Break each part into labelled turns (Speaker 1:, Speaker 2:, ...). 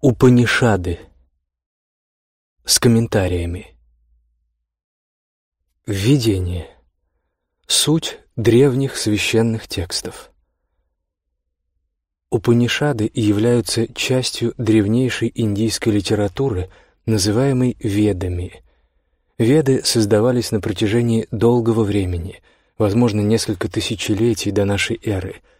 Speaker 1: Упанишады с комментариями. Введение. Суть древних священных текстов. Упанишады являются частью древнейшей индийской литературы, называемой ведами. Веды создавались на протяжении долгого времени, возможно, несколько тысячелетий до нашей эры –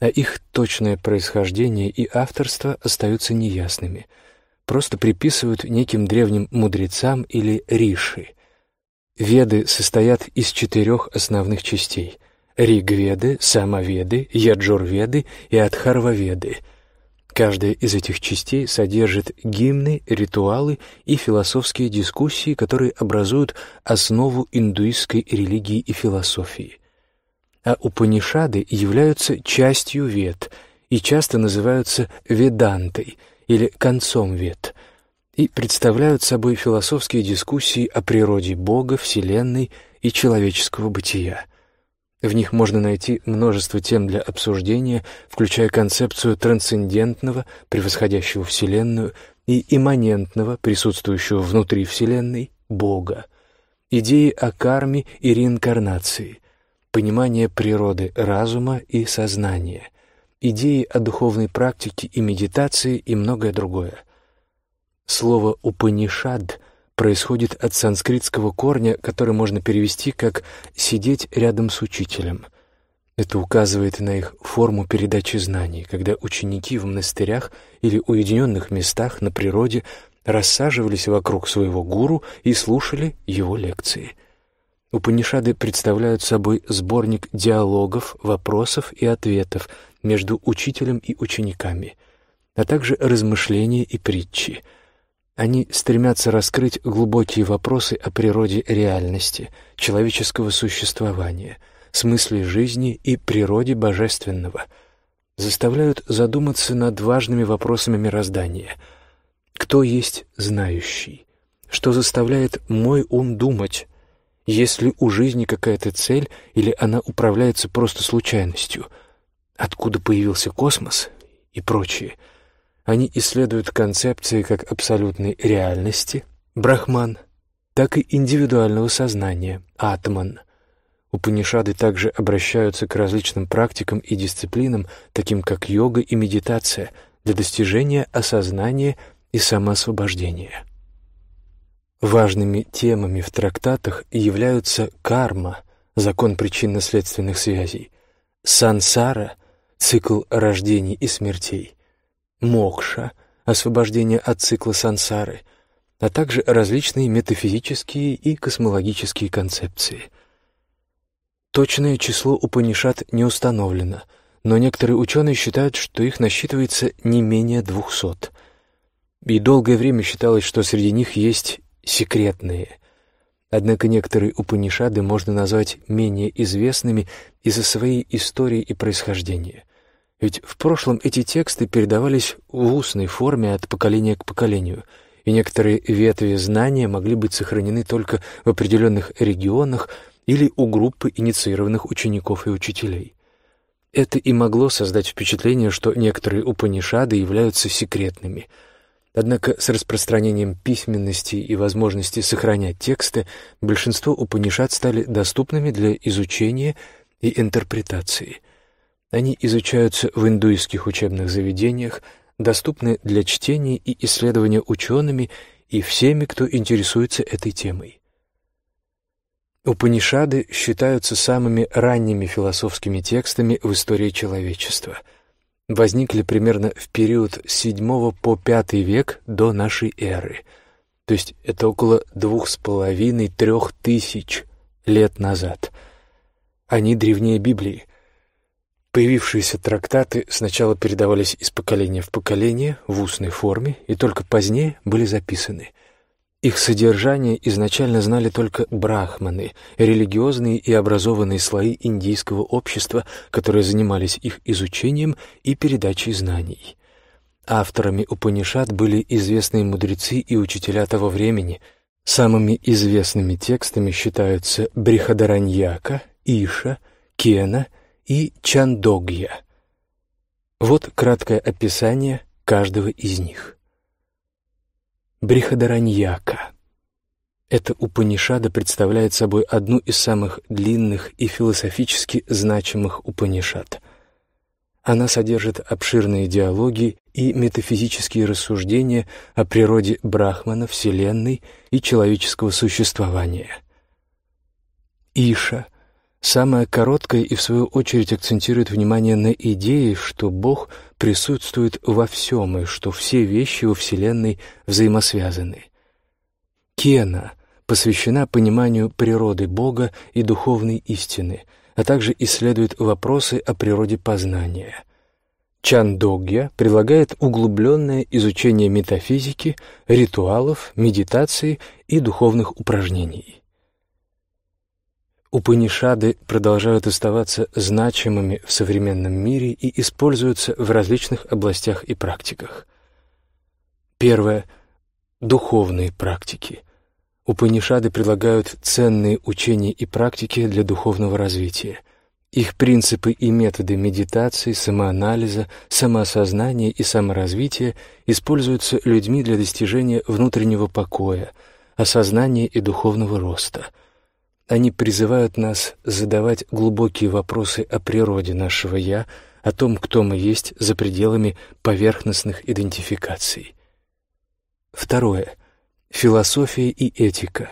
Speaker 1: а их точное происхождение и авторство остаются неясными, просто приписывают неким древним мудрецам или риши. Веды состоят из четырех основных частей — Ригведы, Самоведы, Яджурведы и Адхарваведы. Каждая из этих частей содержит гимны, ритуалы и философские дискуссии, которые образуют основу индуистской религии и философии — а Упанишады являются частью Вед и часто называются ведантой или концом Вед и представляют собой философские дискуссии о природе Бога, Вселенной и человеческого бытия. В них можно найти множество тем для обсуждения, включая концепцию трансцендентного, превосходящего Вселенную, и имманентного, присутствующего внутри Вселенной, Бога, идеи о карме и реинкарнации – понимание природы разума и сознания, идеи о духовной практике и медитации и многое другое. Слово «упанишад» происходит от санскритского корня, который можно перевести как «сидеть рядом с учителем». Это указывает на их форму передачи знаний, когда ученики в монастырях или уединенных местах на природе рассаживались вокруг своего гуру и слушали его лекции – Упанишады представляют собой сборник диалогов, вопросов и ответов между учителем и учениками, а также размышления и притчи. Они стремятся раскрыть глубокие вопросы о природе реальности, человеческого существования, смысле жизни и природе божественного, заставляют задуматься над важными вопросами мироздания. Кто есть знающий? Что заставляет мой ум думать? Если у жизни какая-то цель, или она управляется просто случайностью? Откуда появился космос и прочее? Они исследуют концепции как абсолютной реальности, брахман, так и индивидуального сознания, атман. Упанишады также обращаются к различным практикам и дисциплинам, таким как йога и медитация, для достижения осознания и самоосвобождения. Важными темами в трактатах являются карма, закон причинно-следственных связей, сансара, цикл рождений и смертей, мокша, освобождение от цикла сансары, а также различные метафизические и космологические концепции. Точное число Упанишат не установлено, но некоторые ученые считают, что их насчитывается не менее двухсот. И долгое время считалось, что среди них есть секретные. Однако некоторые Упанишады можно назвать менее известными из-за своей истории и происхождения. Ведь в прошлом эти тексты передавались в устной форме от поколения к поколению, и некоторые ветви знания могли быть сохранены только в определенных регионах или у группы инициированных учеников и учителей. Это и могло создать впечатление, что некоторые Упанишады являются секретными — Однако с распространением письменности и возможности сохранять тексты большинство Упанишат стали доступными для изучения и интерпретации. Они изучаются в индуистских учебных заведениях, доступны для чтения и исследования учеными и всеми, кто интересуется этой темой. Упанишады считаются самыми ранними философскими текстами в истории человечества – возникли примерно в период с VII по V век до нашей эры, то есть это около двух с половиной-трех тысяч лет назад. Они древнее Библии. Появившиеся трактаты сначала передавались из поколения в поколение в устной форме и только позднее были записаны. Их содержание изначально знали только брахманы, религиозные и образованные слои индийского общества, которые занимались их изучением и передачей знаний. Авторами Упанишат были известные мудрецы и учителя того времени. Самыми известными текстами считаются Брихадараньяка, Иша, Кена и Чандогья. Вот краткое описание каждого из них. Брихадараньяка. Это Упанишада представляет собой одну из самых длинных и философически значимых Упанишад. Она содержит обширные диалоги и метафизические рассуждения о природе Брахмана, Вселенной и человеческого существования. Иша — Самая короткая и, в свою очередь, акцентирует внимание на идее, что Бог присутствует во всем и что все вещи во Вселенной взаимосвязаны. Кена посвящена пониманию природы Бога и духовной истины, а также исследует вопросы о природе познания. Чандогья предлагает углубленное изучение метафизики, ритуалов, медитации и духовных упражнений. Упанишады продолжают оставаться значимыми в современном мире и используются в различных областях и практиках. Первое. Духовные практики. Упанишады предлагают ценные учения и практики для духовного развития. Их принципы и методы медитации, самоанализа, самоосознания и саморазвития используются людьми для достижения внутреннего покоя, осознания и духовного роста – они призывают нас задавать глубокие вопросы о природе нашего «я», о том, кто мы есть за пределами поверхностных идентификаций. Второе. Философия и этика.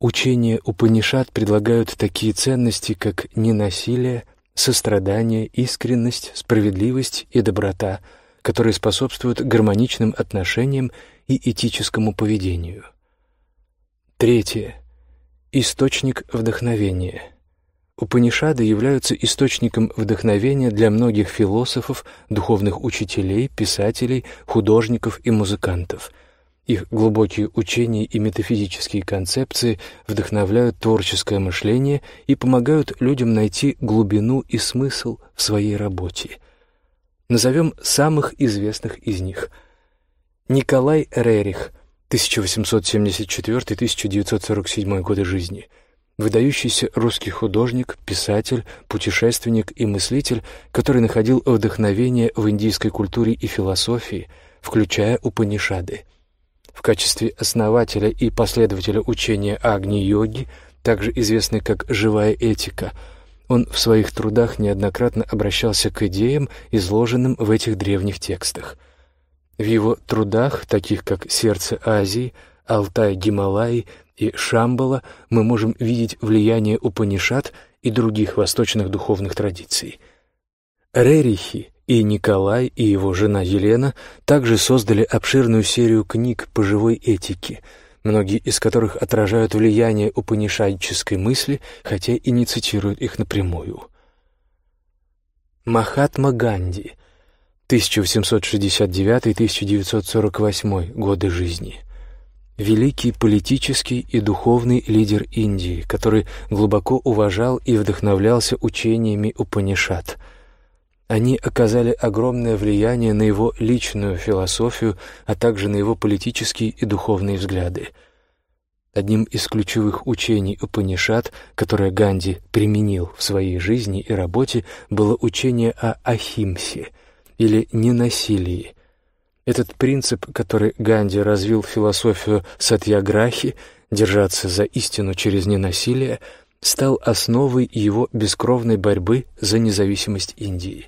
Speaker 1: Учения Упанишат предлагают такие ценности, как ненасилие, сострадание, искренность, справедливость и доброта, которые способствуют гармоничным отношениям и этическому поведению. Третье. Источник вдохновения. Упанишады являются источником вдохновения для многих философов, духовных учителей, писателей, художников и музыкантов. Их глубокие учения и метафизические концепции вдохновляют творческое мышление и помогают людям найти глубину и смысл в своей работе. Назовем самых известных из них. Николай Рерих – 1874-1947 годы жизни, выдающийся русский художник, писатель, путешественник и мыслитель, который находил вдохновение в индийской культуре и философии, включая Упанишады. В качестве основателя и последователя учения Агни-йоги, также известной как «живая этика», он в своих трудах неоднократно обращался к идеям, изложенным в этих древних текстах – в его трудах, таких как «Сердце Азии», «Алтай «Гималай» и «Шамбала», мы можем видеть влияние Упанишат и других восточных духовных традиций. Рерихи и Николай и его жена Елена также создали обширную серию книг по живой этике, многие из которых отражают влияние упанишадической мысли, хотя и не цитируют их напрямую. Махатма Ганди – 1869-1948 годы жизни. Великий политический и духовный лидер Индии, который глубоко уважал и вдохновлялся учениями Упанишат. Они оказали огромное влияние на его личную философию, а также на его политические и духовные взгляды. Одним из ключевых учений Упанишат, которое Ганди применил в своей жизни и работе, было учение о Ахимсе – или ненасилии. Этот принцип, который Ганди развил в философию сатьяграхи, держаться за истину через ненасилие, стал основой его бескровной борьбы за независимость Индии.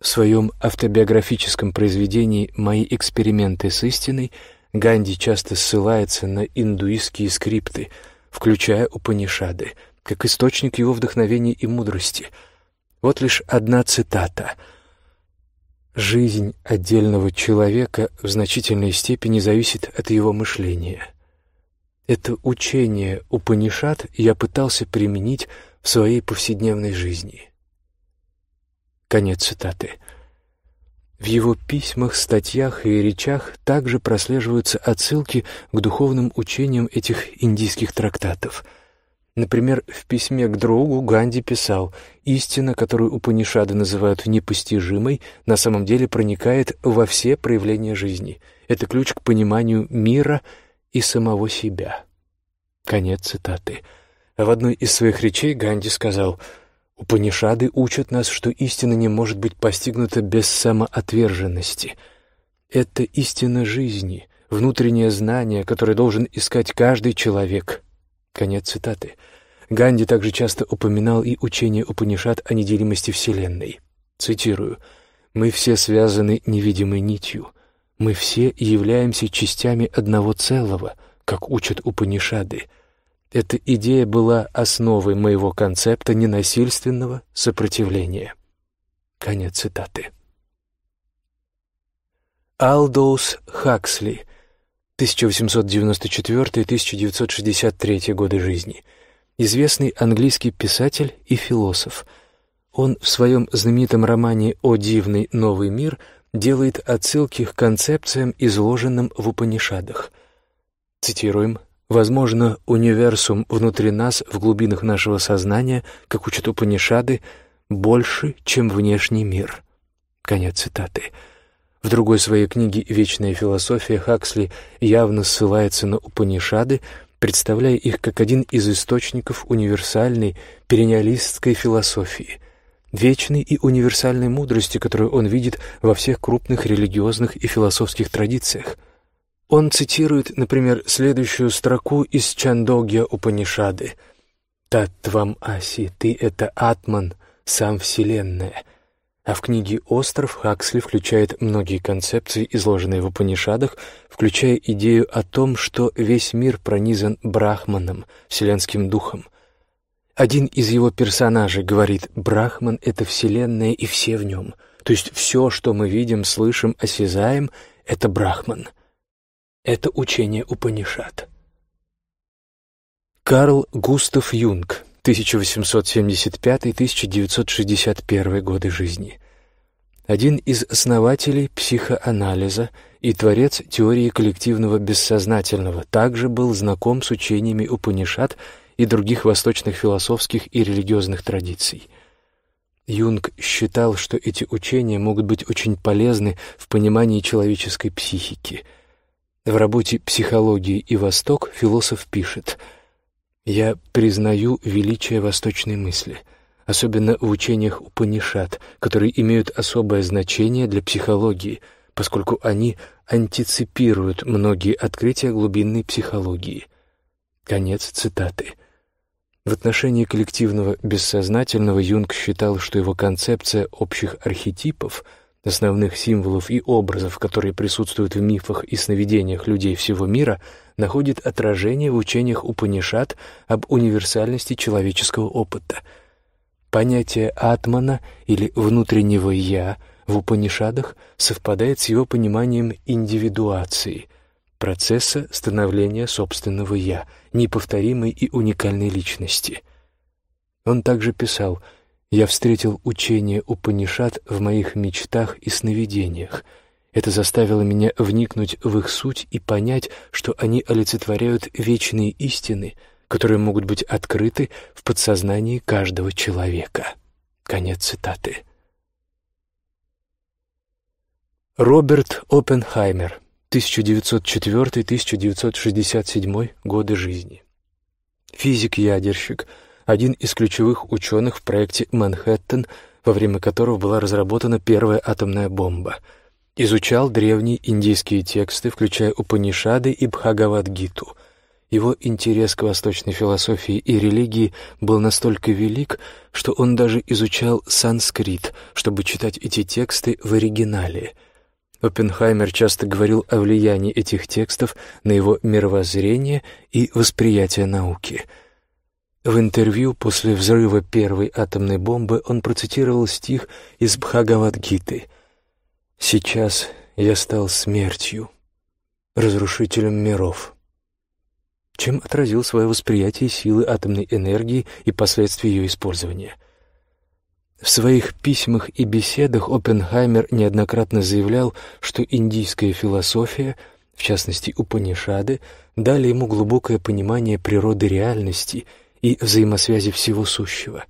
Speaker 1: В своем автобиографическом произведении «Мои эксперименты с истиной» Ганди часто ссылается на индуистские скрипты, включая Упанишады, как источник его вдохновения и мудрости. Вот лишь одна цитата — Жизнь отдельного человека в значительной степени зависит от его мышления. Это учение Упанишат я пытался применить в своей повседневной жизни. Конец цитаты. В его письмах, статьях и речах также прослеживаются отсылки к духовным учениям этих индийских трактатов – Например, в письме к другу Ганди писал «Истина, которую Упанишады называют непостижимой, на самом деле проникает во все проявления жизни. Это ключ к пониманию мира и самого себя». Конец цитаты. в одной из своих речей Ганди сказал «Упанишады учат нас, что истина не может быть постигнута без самоотверженности. Это истина жизни, внутреннее знание, которое должен искать каждый человек». Конец цитаты. Ганди также часто упоминал и учение Упанишат о неделимости Вселенной. Цитирую. «Мы все связаны невидимой нитью. Мы все являемся частями одного целого, как учат Упанишады. Эта идея была основой моего концепта ненасильственного сопротивления». Конец цитаты. Алдоус Хаксли 1894-1963 годы жизни, известный английский писатель и философ. Он в своем знаменитом романе «О дивный новый мир» делает отсылки к концепциям, изложенным в Упанишадах. Цитируем. «Возможно, универсум внутри нас, в глубинах нашего сознания, как учат Упанишады, больше, чем внешний мир». Конец цитаты. «Конец цитаты». В другой своей книге «Вечная философия» Хаксли явно ссылается на Упанишады, представляя их как один из источников универсальной перениалистской философии, вечной и универсальной мудрости, которую он видит во всех крупных религиозных и философских традициях. Он цитирует, например, следующую строку из Чандогья Упанишады «Таттвам Аси, ты — это Атман, сам Вселенная». А в книге «Остров» Хаксли включает многие концепции, изложенные в Упанишадах, включая идею о том, что весь мир пронизан Брахманом, вселенским духом. Один из его персонажей говорит «Брахман — это вселенная и все в нем», то есть все, что мы видим, слышим, осязаем — это Брахман. Это учение Упанишад. Карл Густав Юнг 1875-1961 годы жизни. Один из основателей психоанализа и творец теории коллективного бессознательного, также был знаком с учениями Упанишат и других восточных философских и религиозных традиций. Юнг считал, что эти учения могут быть очень полезны в понимании человеческой психики. В работе «Психология и Восток» философ пишет – я признаю величие восточной мысли, особенно в учениях Упанишат, которые имеют особое значение для психологии, поскольку они антиципируют многие открытия глубинной психологии. Конец цитаты. В отношении коллективного бессознательного Юнг считал, что его концепция общих архетипов — основных символов и образов, которые присутствуют в мифах и сновидениях людей всего мира, находит отражение в учениях Упанишад об универсальности человеческого опыта. Понятие «атмана» или «внутреннего я» в Упанишадах совпадает с его пониманием индивидуации, процесса становления собственного «я», неповторимой и уникальной личности. Он также писал – я встретил учение Упанишат в моих мечтах и сновидениях. Это заставило меня вникнуть в их суть и понять, что они олицетворяют вечные истины, которые могут быть открыты в подсознании каждого человека. Конец цитаты. Роберт Оппенхаймер, 1904-1967 годы жизни. Физик-ядерщик, один из ключевых ученых в проекте «Манхэттен», во время которого была разработана первая атомная бомба. Изучал древние индийские тексты, включая Упанишады и Бхагавадгиту. Его интерес к восточной философии и религии был настолько велик, что он даже изучал санскрит, чтобы читать эти тексты в оригинале — Оппенхаймер часто говорил о влиянии этих текстов на его мировоззрение и восприятие науки — в интервью после взрыва первой атомной бомбы он процитировал стих из Бхагавадгиты «Сейчас я стал смертью, разрушителем миров», чем отразил свое восприятие силы атомной энергии и последствий ее использования – в своих письмах и беседах Оппенхаймер неоднократно заявлял, что индийская философия, в частности Упанишады, дали ему глубокое понимание природы реальности и взаимосвязи всего сущего.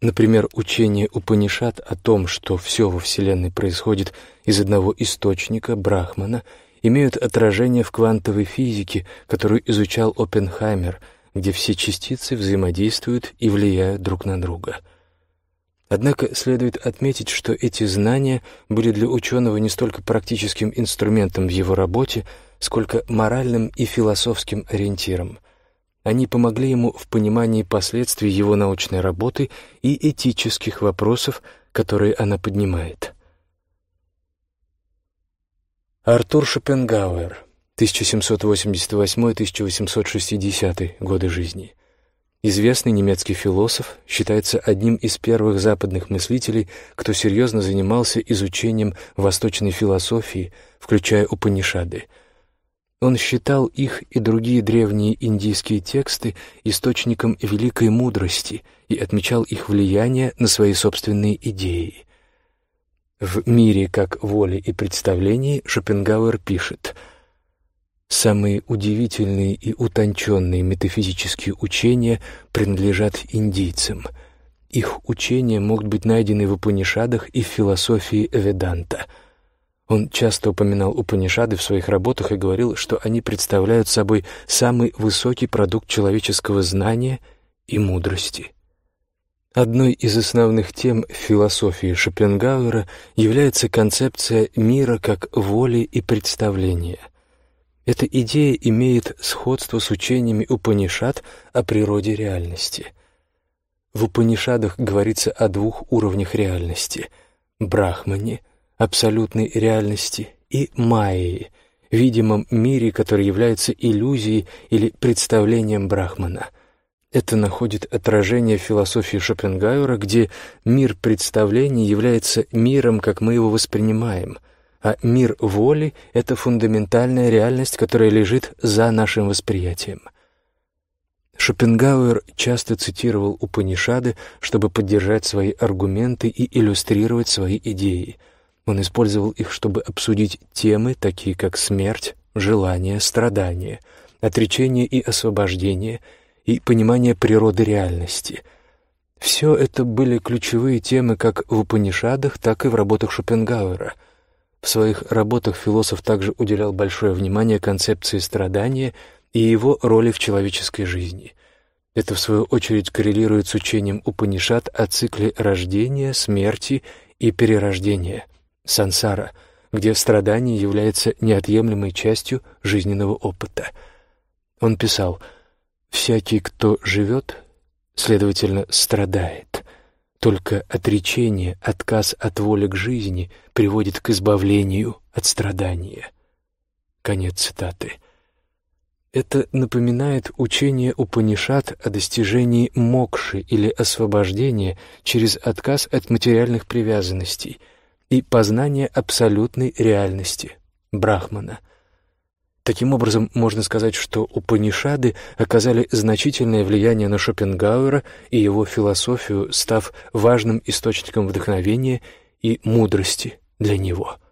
Speaker 1: Например, учение Упанишат о том, что все во Вселенной происходит из одного источника, Брахмана, имеют отражение в квантовой физике, которую изучал Оппенхаймер, где все частицы взаимодействуют и влияют друг на друга. Однако следует отметить, что эти знания были для ученого не столько практическим инструментом в его работе, сколько моральным и философским ориентиром – они помогли ему в понимании последствий его научной работы и этических вопросов, которые она поднимает. Артур Шопенгауэр, 1788-1860 годы жизни. Известный немецкий философ, считается одним из первых западных мыслителей, кто серьезно занимался изучением восточной философии, включая Упанишады – он считал их и другие древние индийские тексты источником великой мудрости и отмечал их влияние на свои собственные идеи. В «Мире как воле и представлении» Шопенгауэр пишет «Самые удивительные и утонченные метафизические учения принадлежат индийцам. Их учения могут быть найдены в Упанишадах и в философии Веданта». Он часто упоминал Упанишады в своих работах и говорил, что они представляют собой самый высокий продукт человеческого знания и мудрости. Одной из основных тем философии Шопенгауэра является концепция мира как воли и представления. Эта идея имеет сходство с учениями Упанишад о природе реальности. В Упанишадах говорится о двух уровнях реальности – брахмане – абсолютной реальности и майей, видимом мире, который является иллюзией или представлением Брахмана. Это находит отражение в философии Шопенгауэра, где мир представлений является миром, как мы его воспринимаем, а мир воли — это фундаментальная реальность, которая лежит за нашим восприятием. Шопенгауэр часто цитировал Упанишады, чтобы поддержать свои аргументы и иллюстрировать свои идеи — он использовал их, чтобы обсудить темы, такие как смерть, желание, страдание, отречение и освобождение, и понимание природы реальности. Все это были ключевые темы как в Упанишадах, так и в работах Шопенгауэра. В своих работах философ также уделял большое внимание концепции страдания и его роли в человеческой жизни. Это, в свою очередь, коррелирует с учением Упанишад о цикле рождения, смерти и перерождения сансара, где страдание является неотъемлемой частью жизненного опыта. Он писал «Всякий, кто живет, следовательно, страдает. Только отречение, отказ от воли к жизни приводит к избавлению от страдания». Конец цитаты. Это напоминает учение Упанишат о достижении мокши или освобождения через отказ от материальных привязанностей – и познание абсолютной реальности Брахмана. Таким образом, можно сказать, что Упанишады оказали значительное влияние на Шопенгауэра и его философию, став важным источником вдохновения и мудрости для него –